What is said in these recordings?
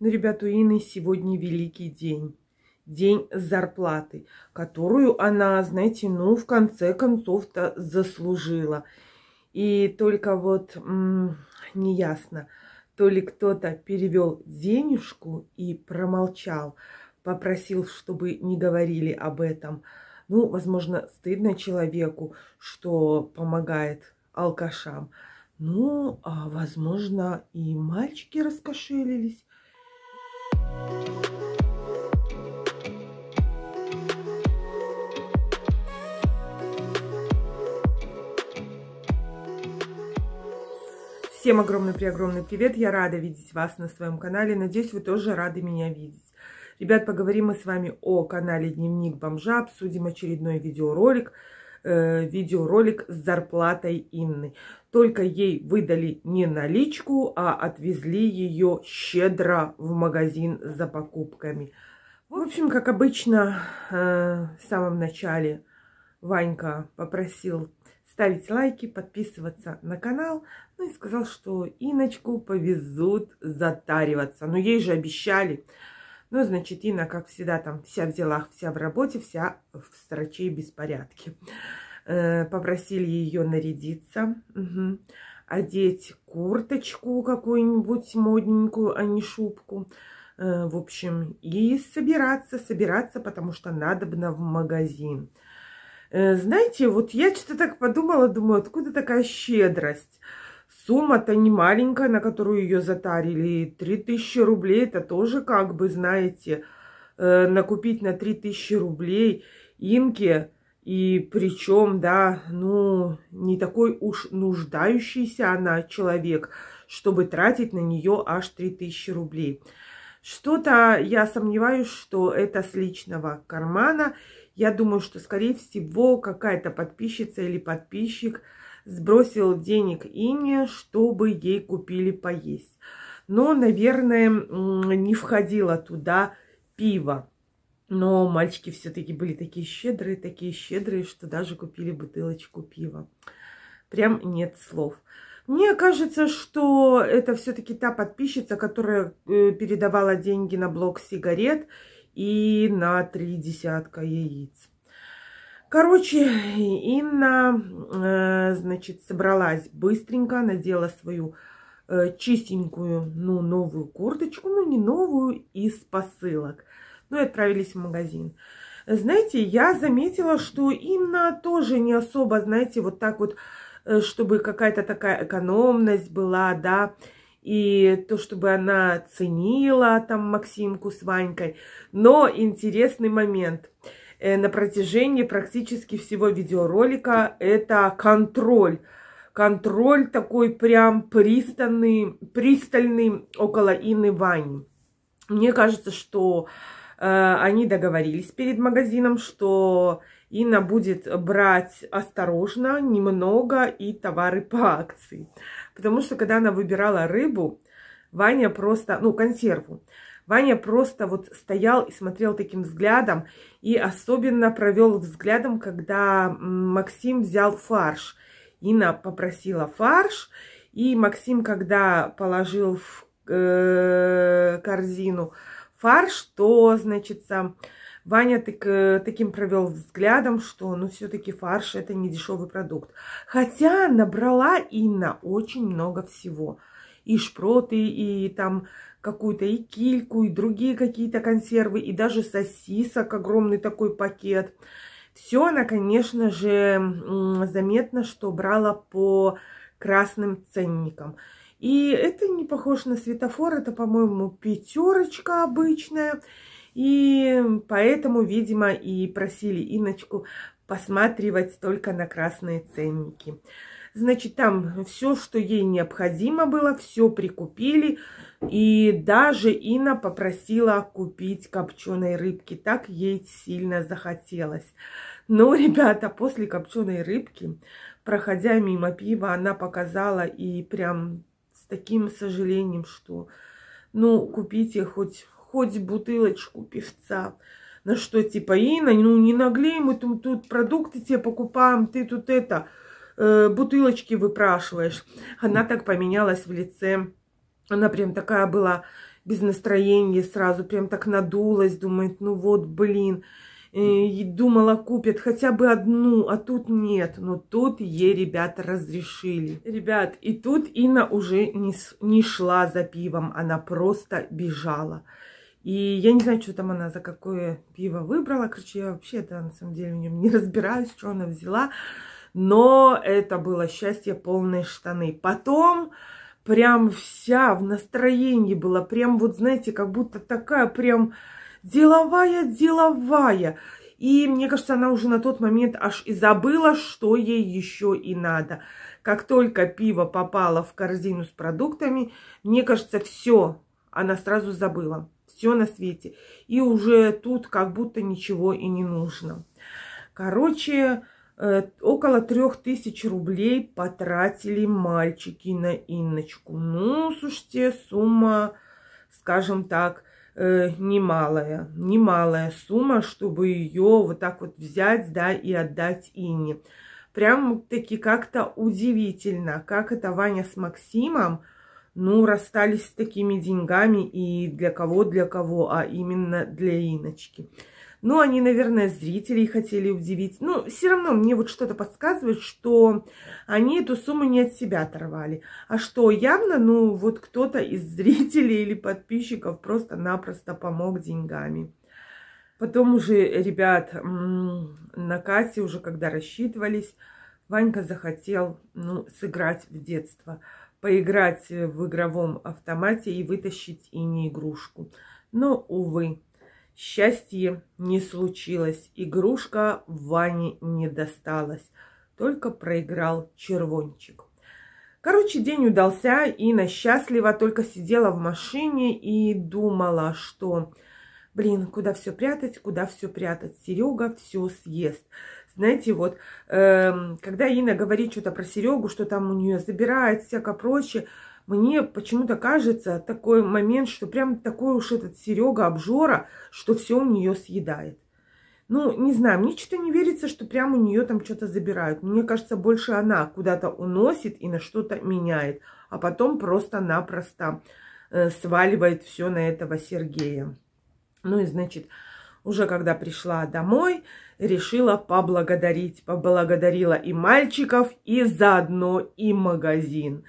Но, «Ну, ребята, у Инны сегодня великий день. День зарплаты, которую она, знаете, ну, в конце концов-то заслужила. И только вот неясно, то ли кто-то перевел денежку и промолчал, попросил, чтобы не говорили об этом. Ну, возможно, стыдно человеку, что помогает алкашам. Ну, а возможно, и мальчики раскошелились. Всем огромный-преогромный привет! Я рада видеть вас на своем канале. Надеюсь, вы тоже рады меня видеть. Ребят, поговорим мы с вами о канале Дневник Бомжа, обсудим очередной видеоролик – э, видеоролик с зарплатой Инны. Только ей выдали не наличку, а отвезли ее щедро в магазин за покупками. В общем, как обычно, э, в самом начале Ванька попросил ставить лайки, подписываться на канал. Ну и сказал, что Иночку повезут затариваться. Но ей же обещали. Ну, значит, Инна, как всегда, там вся в делах, вся в работе, вся в строче и беспорядке. Э, попросили ее нарядиться, угу. одеть курточку какую-нибудь модненькую, а не шубку. Э, в общем, и собираться, собираться, потому что надобно в магазин. Э, знаете, вот я что-то так подумала, думаю, откуда такая щедрость – Сумма-то не маленькая, на которую ее затарили. три тысячи рублей, это тоже как бы, знаете, э, накупить на три тысячи рублей инки. И причем, да, ну, не такой уж нуждающийся она человек, чтобы тратить на нее аж три тысячи рублей. Что-то я сомневаюсь, что это с личного кармана. Я думаю, что, скорее всего, какая-то подписчица или подписчик – сбросил денег Ине, чтобы ей купили поесть. Но, наверное, не входило туда пиво. Но мальчики все-таки были такие щедрые, такие щедрые, что даже купили бутылочку пива. Прям нет слов. Мне кажется, что это все-таки та подписчица, которая э, передавала деньги на блок сигарет и на три десятка яиц. Короче, Инна, э, значит, собралась быстренько, надела свою э, чистенькую, ну, новую курточку, ну, не новую, из посылок. Ну, и отправились в магазин. Знаете, я заметила, что Инна тоже не особо, знаете, вот так вот, э, чтобы какая-то такая экономность была, да, и то, чтобы она ценила там Максимку с Ванькой. Но интересный момент – Э, на протяжении практически всего видеоролика. Это контроль. Контроль такой прям пристальный, пристальный около Инны Вани. Мне кажется, что э, они договорились перед магазином, что Инна будет брать осторожно, немного и товары по акции. Потому что когда она выбирала рыбу, Ваня просто, ну, консерву, Ваня просто вот стоял и смотрел таким взглядом, и особенно провел взглядом, когда Максим взял фарш. Инна попросила фарш, и Максим, когда положил в э, корзину фарш, то, значит, сам Ваня так, э, таким провел взглядом, что, ну, все-таки фарш это не дешевый продукт. Хотя набрала Инна очень много всего – и шпроты, и там какую-то и кильку, и другие какие-то консервы, и даже сосисок, огромный такой пакет. Все она, конечно же, заметно, что брала по красным ценникам. И это не похоже на светофор, это, по-моему, пятерочка обычная. И поэтому, видимо, и просили Иночку посматривать только на красные ценники. Значит, там все, что ей необходимо было, все прикупили. И даже Инна попросила купить копченой рыбки. Так ей сильно захотелось. Но, ребята, после копченой рыбки, проходя мимо пива, она показала и прям с таким сожалением, что ну, купите хоть, хоть бутылочку певца. На что типа Инна, ну не наглей, мы тут, тут продукты тебе покупаем, ты тут это... Э, бутылочки выпрашиваешь. Она так поменялась в лице. Она прям такая была без настроения сразу, прям так надулась, думает, ну вот, блин. Э, и думала, купят хотя бы одну, а тут нет. Но тут ей ребята разрешили. Ребят, и тут Инна уже не, не шла за пивом, она просто бежала. И я не знаю, что там она за какое пиво выбрала. Короче, я вообще-то на самом деле в нем не разбираюсь, что она взяла но это было счастье полные штаны. Потом прям вся в настроении была, прям вот, знаете, как будто такая прям деловая-деловая. И мне кажется, она уже на тот момент аж и забыла, что ей еще и надо. Как только пиво попало в корзину с продуктами, мне кажется, все, она сразу забыла. Все на свете. И уже тут как будто ничего и не нужно. Короче, Э, около трех тысяч рублей потратили мальчики на Инночку. Ну, слушайте, сумма, скажем так, э, немалая, немалая сумма, чтобы ее вот так вот взять, да, и отдать Инне. Прям-таки как-то удивительно, как это Ваня с Максимом, ну, расстались с такими деньгами и для кого, для кого, а именно для Иночки. Но они, наверное, зрителей хотели удивить. Ну, все равно мне вот что-то подсказывает, что они эту сумму не от себя оторвали. А что явно, ну, вот кто-то из зрителей или подписчиков просто-напросто помог деньгами. Потом уже, ребят, на кассе уже когда рассчитывались, Ванька захотел, ну, сыграть в детство, поиграть в игровом автомате и вытащить и не игрушку. Но, увы, Счастье не случилось, игрушка Ване не досталась, только проиграл червончик. Короче, день удался, Инна счастлива только сидела в машине и думала, что, блин, куда все прятать, куда все прятать, Серега все съест. Знаете, вот, э, когда Инна говорит что-то про Серегу, что там у нее забирает, всякое прочее, мне почему-то кажется такой момент, что прям такой уж этот Серега обжора, что все у нее съедает. Ну, не знаю, мне что-то не верится, что прям у нее там что-то забирают. Мне кажется, больше она куда-то уносит и на что-то меняет, а потом просто-напросто э, сваливает все на этого Сергея. Ну и значит, уже когда пришла домой, решила поблагодарить. Поблагодарила и мальчиков, и заодно и магазин.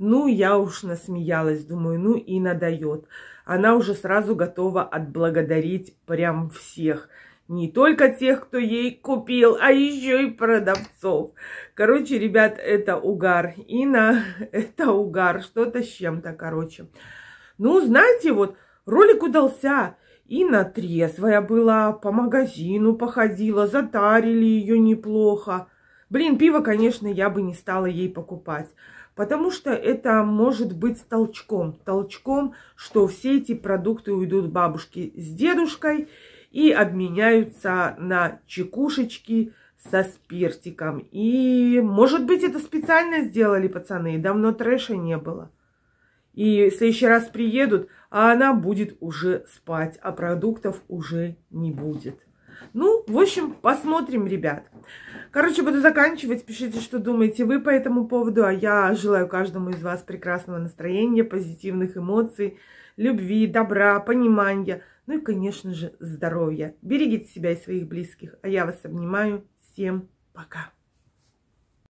Ну, я уж насмеялась, думаю, ну и надает. Она уже сразу готова отблагодарить прям всех. Не только тех, кто ей купил, а еще и продавцов. Короче, ребят, это угар. Ина, это угар. Что-то с чем-то, короче. Ну, знаете, вот ролик удался. Ина трезвая была, по магазину походила, затарили ее неплохо. Блин, пиво, конечно, я бы не стала ей покупать. Потому что это может быть толчком. Толчком, что все эти продукты уйдут бабушки с дедушкой и обменяются на чекушечки со спиртиком. И, может быть, это специально сделали пацаны. Давно трэша не было. И в следующий раз приедут, а она будет уже спать, а продуктов уже не будет. Ну, в общем, посмотрим, ребят. Короче, буду заканчивать. Пишите, что думаете вы по этому поводу. А я желаю каждому из вас прекрасного настроения, позитивных эмоций, любви, добра, понимания. Ну и, конечно же, здоровья. Берегите себя и своих близких. А я вас обнимаю. Всем пока.